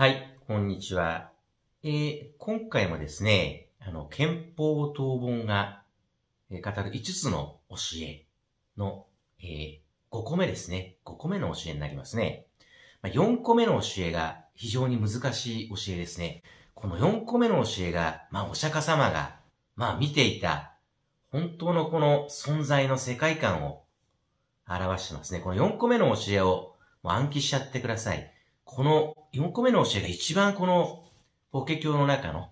はい、こんにちは。えー、今回もですね、あの、憲法当本が、えー、語る5つの教えの、えー、5個目ですね。5個目の教えになりますね。まあ、4個目の教えが非常に難しい教えですね。この4個目の教えが、まあ、お釈迦様が、まあ、見ていた、本当のこの存在の世界観を表してますね。この4個目の教えを暗記しちゃってください。この4個目の教えが一番この法華経の中の、っ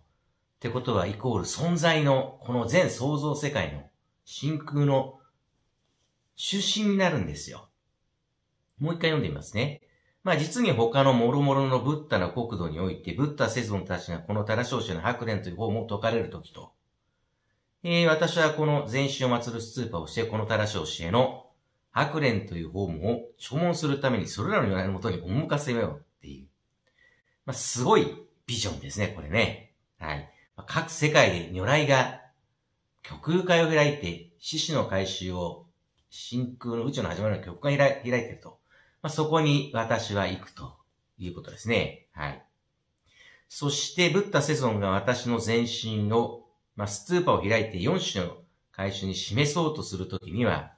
てことはイコール存在の、この全創造世界の真空の出身になるんですよ。もう一回読んでみますね。まあ実に他の諸々のブッダの国土において、ブッダ世尊たちがこのタラ少子の白蓮という方も解かれるときと、えー、私はこの全身を祀るスーパーをして、このタラ少子への白蓮という方も、を問するために、それらの世のもとに赴かせよう。まあ、すごいビジョンですね、これね。はい。まあ、各世界で如来が極空界を開いて、獅子の回収を真空の宇宙の始まりの極空間開いてると。まあ、そこに私は行くということですね。はい。そして、ブッダセゾンが私の全身の、まあ、スツーパを開いて4種の回収に示そうとするときには、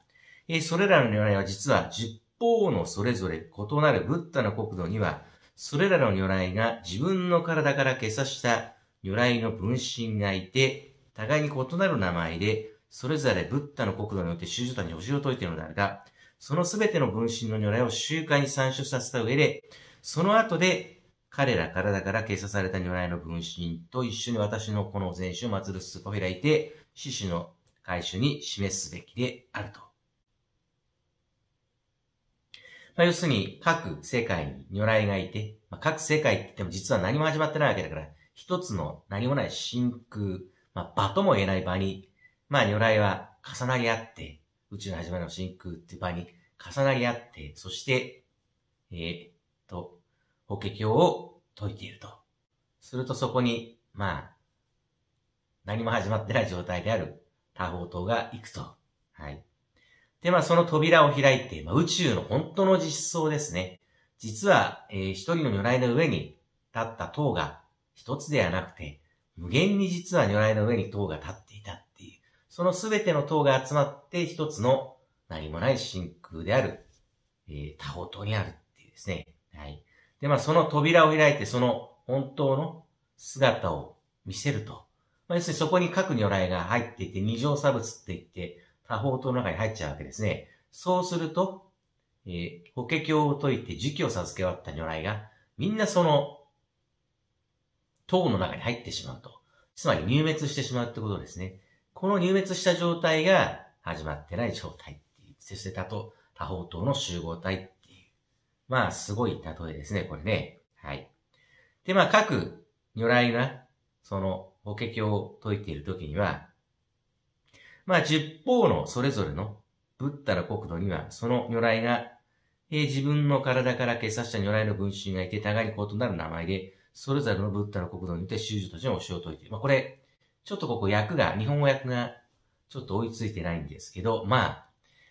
えー、それらの如来は実は10方のそれぞれ異なるブッダの国土にはそれらの如来が自分の体から消さした如来の分身がいて、互いに異なる名前で、それぞれブッダの国土によって修行団に教えを説いているのであるが、そのすべての分身の如来を集会に参照させた上で、その後で、彼ら体から消さされた如来の分身と一緒に私のこの前種を祀るスパフェラいて、獅子の回収に示すべきであると。まあ、要するに、各世界に如来がいて、まあ、各世界って言っても実は何も始まってないわけだから、一つの何もない真空、まあ、場とも言えない場に、まあ、如来は重なり合って、宇宙の始まりの真空っていう場に重なり合って、そして、えー、っと、法華経を解いていると。するとそこに、まあ、何も始まってない状態である多方等が行くと。はい。で、まあその扉を開いて、まあ、宇宙の本当の実相ですね。実は、えー、一人の如来の上に立った塔が一つではなくて、無限に実は如来の上に塔が立っていたっていう、そのすべての塔が集まって一つの何もない真空である、えー、タにあるっていうですね。はい。で、まあその扉を開いて、その本当の姿を見せると。まあ、要するにそこに各如来が入っていて、二乗差物って言って、他方塔の中に入っちゃうわけですね。そうすると、えー、法華経を解いて儒教を授け終わった如来が、みんなその、塔の中に入ってしまうと。つまり入滅してしまうってことですね。この入滅した状態が始まってない状態っていう。そして多と他方塔の集合体っていう。まあ、すごい例えですね、これね。はい。で、まあ、各如来が、その、法華経を解いているときには、まあ、十方のそれぞれのブッダの国土には、その如来が、えー、自分の体から消さした如来の群衆がいて、互いに異なる名前で、それぞれのブッダの国土にて修士たちの教えを説いている。まあ、これ、ちょっとここ訳が、日本語訳がちょっと追いついてないんですけど、まあ、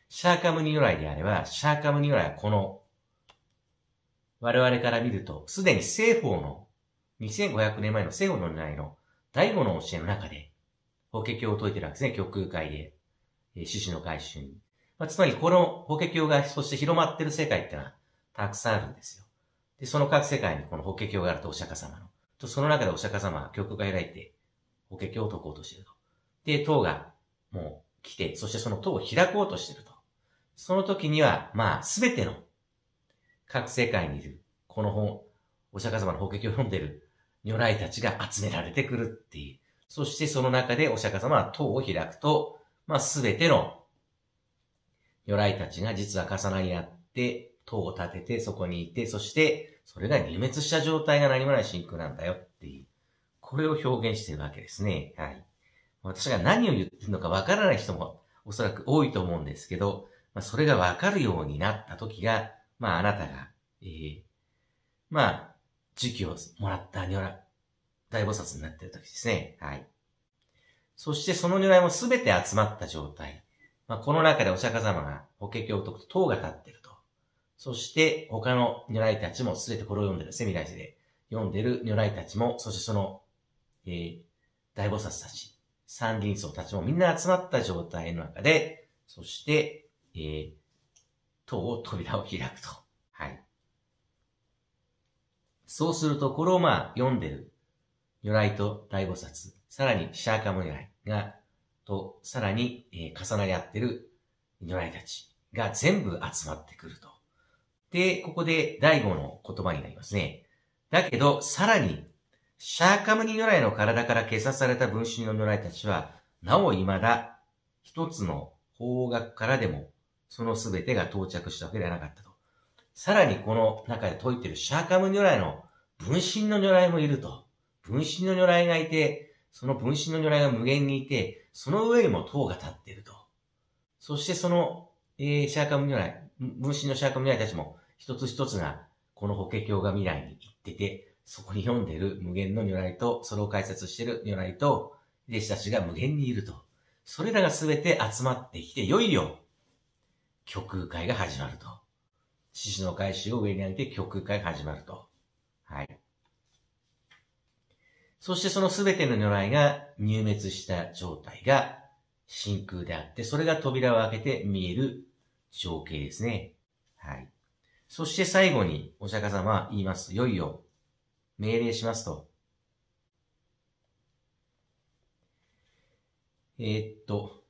シャーカムニ如来であれば、シャーカムニ如来はこの、我々から見ると、すでに西方の、2500年前の西方の如来の第五の教えの中で、法華経を解いてるわけですね、極空界で、えー、種子の回収に。まあ、つまり、この法華経が、そして広まってる世界ってのは、たくさんあるんですよ。で、その各世界にこの法華経があるとお釈迦様の。と、その中でお釈迦様は空会が開いて、法華経を解こうとしてると。で、塔がもう来て、そしてその塔を開こうとしてると。その時には、まあ、すべての各世界にいる、この本、お釈迦様の法華経を読んでる如来たちが集められてくるっていう。そしてその中でお釈迦様は塔を開くと、まあ、すべての如来たちが実は重なり合って、塔を立てて、そこにいて、そして、それが二滅した状態が何もない真空なんだよっていう、これを表現してるわけですね。はい。私が何を言ってるのかわからない人もおそらく多いと思うんですけど、まあ、それがわかるようになった時が、まあ、あなたが、ええー、まあ、時期をもらった如来、大菩薩になっている時ですね。はい。そしてその如来もすべて集まった状態。まあ、この中でお釈迦様が法華経を解くと塔が立っていると。そして他の如来たちもすべてこれを読んでるセミライスで。読んでる如来たちも、そしてその、えー、大菩薩たち、三輪僧たちもみんな集まった状態の中で、そして、えー、塔を扉を開くと。はい。そうすると、これをまあ読んでる如来と大菩薩、さらにシャーカム如来が、と、さらに、えー、重なり合ってる如来たちが全部集まってくると。で、ここで第五の言葉になりますね。だけど、さらに、シャーカムニ如来の体から消さされた分身の如来たちは、なお未だ一つの方角からでも、その全てが到着したわけではなかったと。さらにこの中で説いているシャーカム如来の分身の如来もいると。分身の如来がいて、その分身の如来が無限にいて、その上にも塔が立っていると。そしてその、えー、シャーカム如来、分身のシャーカム如来たちも、一つ一つが、この法華経が未来に行ってて、そこに読んでる無限の如来と、それを解説してる如来と、弟子たちが無限にいると。それらが全て集まってきて、いよいよ、極空会が始まると。獅子の回収を上に上げて極空会が始まると。はい。そしてそのすべての如来が入滅した状態が真空であって、それが扉を開けて見える情景ですね。はい。そして最後にお釈迦様は言います。いよいよ命令しますと。えー、っと、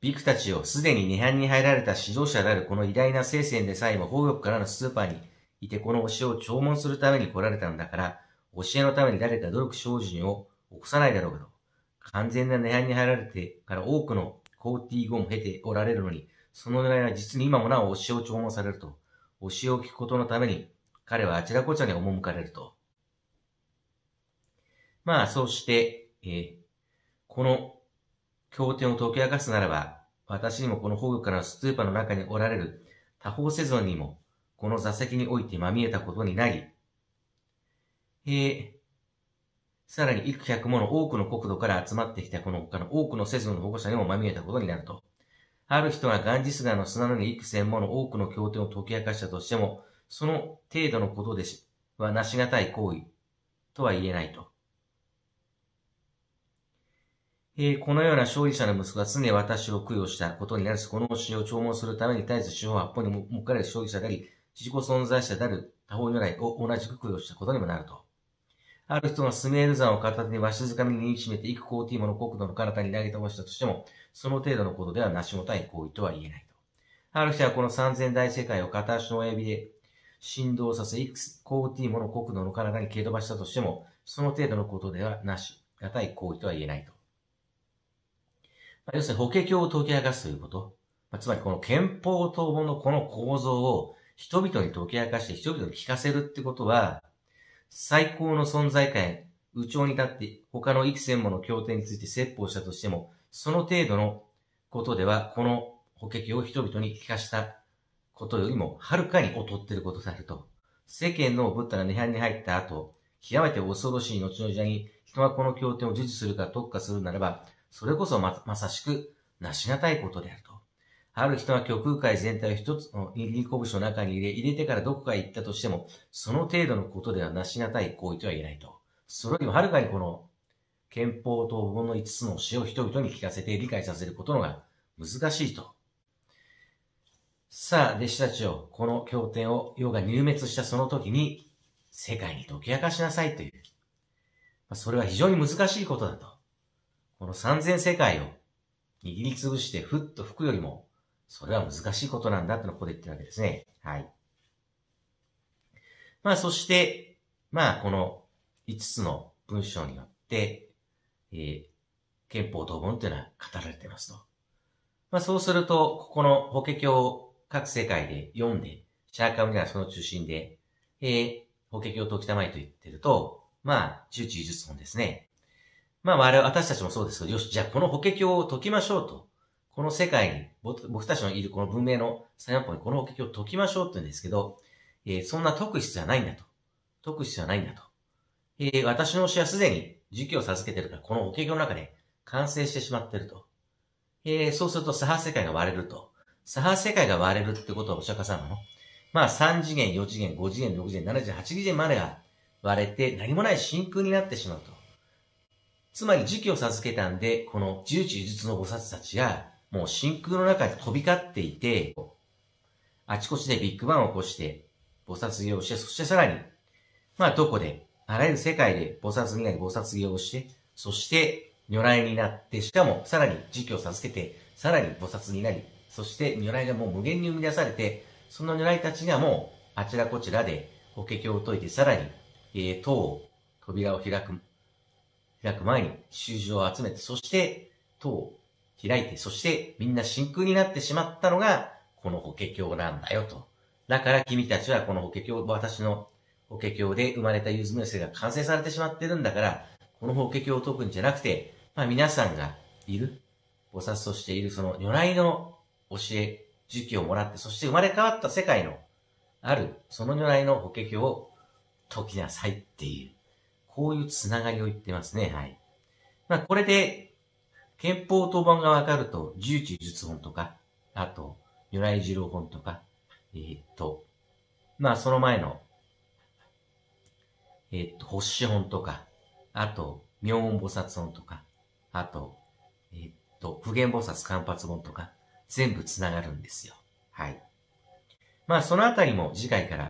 ビクたちをすでに涅槃に入られた指導者であるこの偉大な聖戦でさえも宝玉からのスーパーにいてこのおえを弔問するために来られたのだから、教えのために誰か努力精進を起こさないだろうかと、完全な値いに入られてから多くのコーテ工ー後も経ておられるのに、その狙いは実に今もなお教えを聴問されると、教えを聞くことのために、彼はあちらこちらに赴かれると。まあ、そうして、えー、この経典を解き明かすならば、私にもこの宝玉からのスーパーの中におられる、他方世尊にも、この座席においてまみえたことになり、えー、さらに幾百もの多くの国土から集まってきたこの他の多くの節度の保護者にもまみえたことになると。ある人がガンジス川の砂のに幾千もの多くの経典を解き明かしたとしても、その程度のことでし、はなしがたい行為とは言えないと。えー、このような勝利者の息子が常に私を供養したことになるし、この教えを弔問するために絶えず四方八方にもっかれる勝利者であり、自己存在者である他方如来を同じく供養したことにもなると。ある人のスメール山を片手にわしづかみに握りしめて、幾ーティーモの国土の彼方に投げ飛ばしたとしても、その程度のことではなしもたい行為とは言えないと。ある人はこの三千大世界を片足の親指で振動させ、幾ーティーモの国土の彼方に蹴飛ばしたとしても、その程度のことではなし、がたい行為とは言えないと。まあ、要するに法華経を解き明かすということ。まあ、つまりこの憲法統合のこの構造を人々に解き明かして人々に聞かせるってことは、最高の存在感へ、右に立って他の幾千もの経典について説法したとしても、その程度のことでは、この法華経を人々に聞かしたことよりも、はるかに劣っていることであると。世間のブッダが涅槃に入った後、極めて恐ろしい後の時代に、人がこの経典を授受するか特化するならば、それこそま、まさしく、なしがたいことであると。ある人は虚空界全体を一つの握り拳の中に入れ、入れてからどこかへ行ったとしても、その程度のことではなしがたい行為とは言えないと。それよりもはるかにこの、憲法と文の5つの詩を人々に聞かせて理解させることのが難しいと。さあ、弟子たちを、この経典を、要が入滅したその時に、世界に解き明かしなさいという。まそれは非常に難しいことだと。この三千世界を握りつぶしてふっと吹くよりも、それは難しいことなんだってのをここで言ってるわけですね。はい。まあ、そして、まあ、この5つの文章によって、えー、憲法等文っていうのは語られていますと。まあ、そうすると、ここの法華経を各世界で読んで、シャーカムにはその中心で、えー、法華経と北前と言ってると、まあ、十中術本ですね。まあ、我々、私たちもそうですけど、よし、じゃあこの法華経を解きましょうと。この世界に、僕たちのいるこの文明の300にこの法を解きましょうって言うんですけど、えー、そんな解く必要はないんだと。解く必要はないんだと。えー、私の教えはすでに儒教を授けてるから、この法華経の中で完成してしまってると。えー、そうすると左派世界が割れると。左派世界が割れるってことはお釈迦様の。まあ3次元、4次元、5次元、6次元、7次元、8次元までが割れて何もない真空になってしまうと。つまり時期を授けたんで、この十中術の菩薩たちが、もう真空の中で飛び交っていて、あちこちでビッグバンを起こして、菩薩業をして、そしてさらに、まあどこで、あらゆる世界で菩薩になり菩薩業をして、そして如来になって、しかもさらに期を授けて、さらに菩薩になり、そして如来がもう無限に生み出されて、その如来たちがもうあちらこちらで法華経を解いて、さらに、えー、塔を、扉を開く、開く前に、集人を集めて、そして、塔を開いて、そしてみんな真空になってしまったのが、この法華経なんだよと。だから君たちはこの法華経、私の法華経で生まれたユーズムセが完成されてしまってるんだから、この法華経を解くんじゃなくて、まあ皆さんがいる、菩薩としているその如来の教え、時期をもらって、そして生まれ変わった世界のある、その如来の法華経を解きなさいっていう、こういうつながりを言ってますね、はい。まあこれで憲法当番がわかると、十一術本とか、あと、如来二郎本とか、えー、っと、まあその前の、えー、っと、星本とか、あと、明音菩薩本とか、あと、えー、っと、普賢菩薩観発本とか、全部つながるんですよ。はい。まあそのあたりも次回から